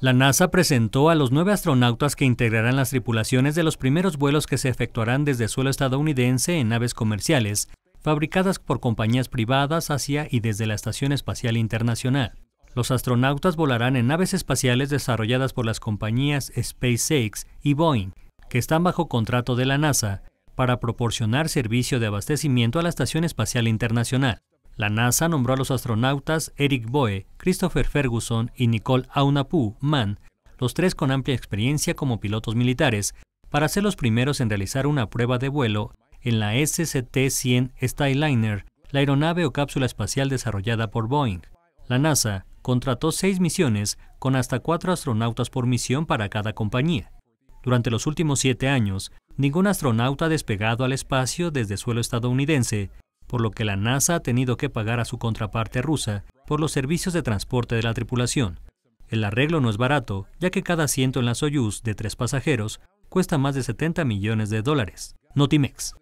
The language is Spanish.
La NASA presentó a los nueve astronautas que integrarán las tripulaciones de los primeros vuelos que se efectuarán desde suelo estadounidense en naves comerciales, fabricadas por compañías privadas hacia y desde la Estación Espacial Internacional. Los astronautas volarán en naves espaciales desarrolladas por las compañías SpaceX y Boeing, que están bajo contrato de la NASA, para proporcionar servicio de abastecimiento a la Estación Espacial Internacional. La NASA nombró a los astronautas Eric Boe, Christopher Ferguson y Nicole Aunapu Mann, los tres con amplia experiencia como pilotos militares, para ser los primeros en realizar una prueba de vuelo en la SCT-100 Skyliner, la aeronave o cápsula espacial desarrollada por Boeing. La NASA contrató seis misiones con hasta cuatro astronautas por misión para cada compañía. Durante los últimos siete años, ningún astronauta ha despegado al espacio desde suelo estadounidense, por lo que la NASA ha tenido que pagar a su contraparte rusa por los servicios de transporte de la tripulación. El arreglo no es barato, ya que cada asiento en la Soyuz de tres pasajeros cuesta más de 70 millones de dólares. Notimex.